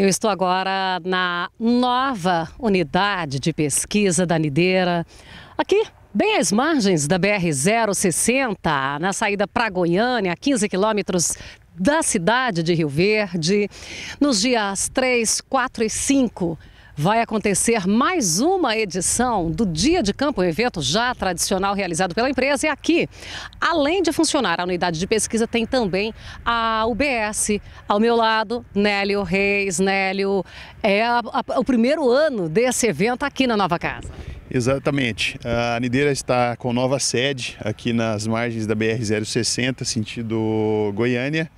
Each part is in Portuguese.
Eu estou agora na nova unidade de pesquisa da Nideira, aqui Bem às margens da BR-060, na saída para Goiânia, a 15 quilômetros da cidade de Rio Verde, nos dias 3, 4 e 5 vai acontecer mais uma edição do Dia de Campo, um evento já tradicional realizado pela empresa. E aqui, além de funcionar a unidade de pesquisa, tem também a UBS. Ao meu lado, Nélio Reis. Nélio, é a, a, o primeiro ano desse evento aqui na Nova Casa. Exatamente. A Nideira está com nova sede aqui nas margens da BR-060, sentido Goiânia.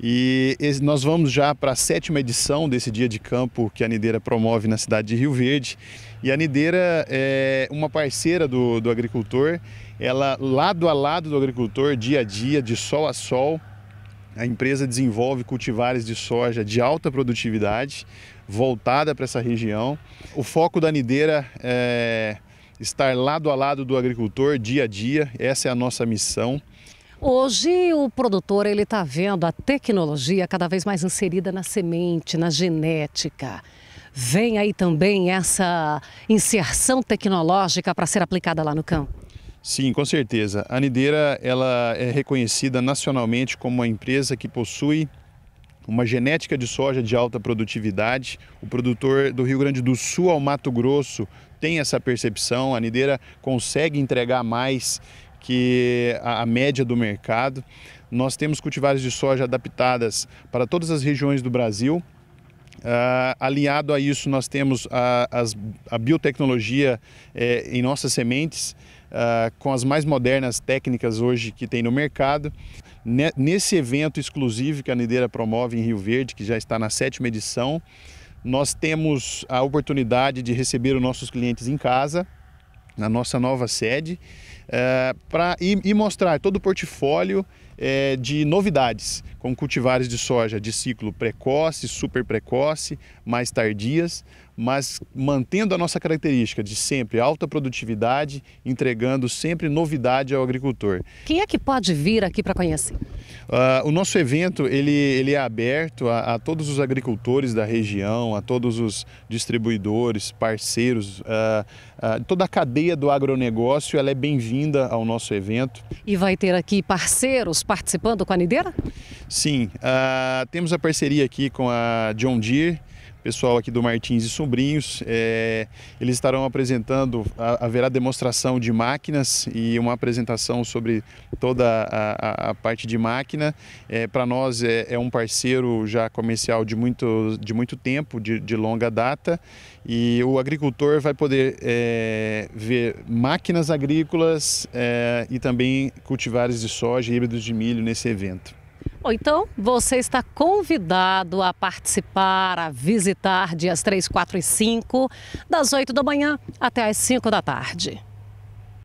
E nós vamos já para a sétima edição desse dia de campo que a Nideira promove na cidade de Rio Verde. E a Nideira é uma parceira do, do agricultor, ela lado a lado do agricultor, dia a dia, de sol a sol, a empresa desenvolve cultivares de soja de alta produtividade, voltada para essa região. O foco da Nideira é estar lado a lado do agricultor, dia a dia, essa é a nossa missão. Hoje o produtor ele está vendo a tecnologia cada vez mais inserida na semente, na genética. Vem aí também essa inserção tecnológica para ser aplicada lá no campo. Sim, com certeza. A Nideira ela é reconhecida nacionalmente como uma empresa que possui uma genética de soja de alta produtividade. O produtor do Rio Grande do Sul ao Mato Grosso tem essa percepção, a Nideira consegue entregar mais que a, a média do mercado. Nós temos cultivares de soja adaptadas para todas as regiões do Brasil, Uh, ah, alinhado a isso, nós temos a, as, a biotecnologia eh, em nossas sementes, uh, com as mais modernas técnicas hoje que tem no mercado. nesse evento exclusivo que a Nideira promove em Rio Verde, que já está na sétima edição, nós temos a oportunidade de receber os nossos clientes em casa na nossa nova sede, para eh, pra, e mostrar todo o portfólio é, de novidades, com cultivares de soja de ciclo precoce, super precoce, mais tardias, mas mantendo a nossa característica de sempre alta produtividade, entregando sempre novidade ao agricultor. Quem é que pode vir aqui para conhecer? Uh, o nosso evento ele, ele é aberto a, a, todos os agricultores da região, a todos os distribuidores, parceiros, uh, uh, toda a cadeia do agronegócio ela é bem-vinda ao nosso evento. E vai ter aqui parceiros, participando com a Nideira? Sim, uh, temos a parceria aqui com a John Deere, pessoal aqui do Martins e Sobrinhos. É, eles estarão apresentando, haverá demonstração de máquinas e uma apresentação sobre toda a, a, a parte de máquina. É, Para nós é, é, um parceiro já comercial de muito, de muito tempo, de, de longa data, e o agricultor vai poder é, ver máquinas agrícolas é, e também cultivares de soja e híbridos de milho nesse evento. Ou então você está convidado a participar, a visitar dias 3, 4 e 5, das 8 da manhã até as 5 da tarde.